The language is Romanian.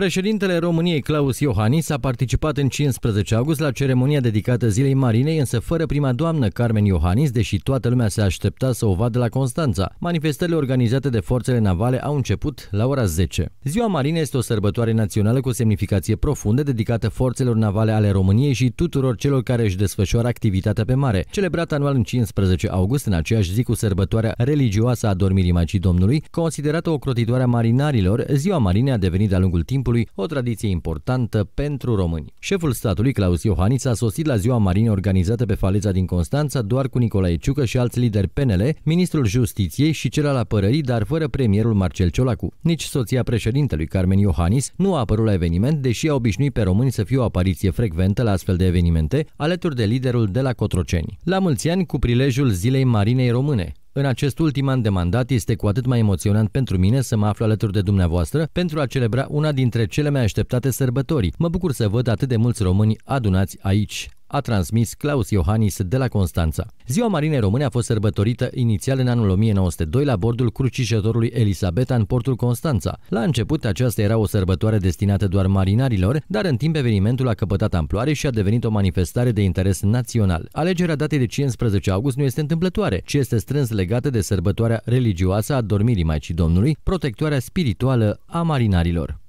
Președintele României Claus Iohannis a participat în 15 august la ceremonia dedicată Zilei Marinei, însă fără prima doamnă Carmen Iohannis, deși toată lumea se aștepta să o vadă la Constanța. Manifestările organizate de forțele navale au început la ora 10. Ziua Marinei este o sărbătoare națională cu semnificație profundă dedicată forțelor navale ale României și tuturor celor care își desfășoară activitatea pe mare, celebrată anual în 15 august, în aceeași zi cu sărbătoarea religioasă a dormirii Maicii Domnului, considerată o crotitoare a marinarilor, Ziua Marinei a devenit de-a lungul timp timpului o tradiție importantă pentru români. Șeful statului, Claus Iohannis, a sosit la ziua marinei organizată pe faleța din Constanța doar cu Nicolae Ciucă și alți lideri PNL, ministrul justiției și cel al apărării, dar fără premierul Marcel Ciolacu. Nici soția președintelui, Carmen Iohannis, nu a apărut la eveniment, deși a obișnuit pe români să fie o apariție frecventă la astfel de evenimente, alături de liderul de la Cotroceni. La mulți ani cu prilejul Zilei Marinei Române, în acest ultim an de mandat este cu atât mai emoționant pentru mine să mă aflu alături de dumneavoastră pentru a celebra una dintre cele mai așteptate sărbători. Mă bucur să văd atât de mulți români adunați aici a transmis Claus Iohannis de la Constanța. Ziua Marinei Române a fost sărbătorită inițial în anul 1902 la bordul crucișătorului Elisabeta în portul Constanța. La început, aceasta era o sărbătoare destinată doar marinarilor, dar în timp evenimentul a căpătat amploare și a devenit o manifestare de interes național. Alegerea datei de 15 august nu este întâmplătoare, ci este strâns legată de sărbătoarea religioasă a dormirii Maicii Domnului, protectoarea spirituală a marinarilor.